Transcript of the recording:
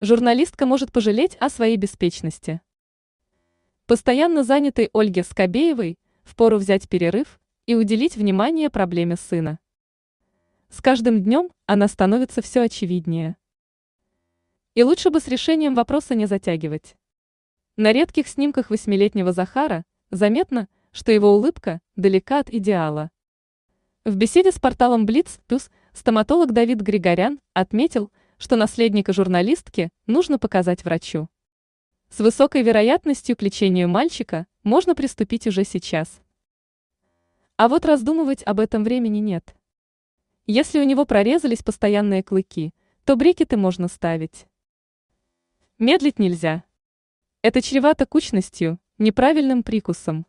журналистка может пожалеть о своей беспечности. Постоянно занятой Ольге Скобеевой впору взять перерыв и уделить внимание проблеме сына. С каждым днем она становится все очевиднее. И лучше бы с решением вопроса не затягивать. На редких снимках восьмилетнего Захара заметно, что его улыбка далека от идеала. В беседе с порталом Blitz Плюс стоматолог Давид Григорян отметил, что наследника журналистки нужно показать врачу. С высокой вероятностью к лечению мальчика можно приступить уже сейчас. А вот раздумывать об этом времени нет. Если у него прорезались постоянные клыки, то брекеты можно ставить. Медлить нельзя. Это чревато кучностью, неправильным прикусом,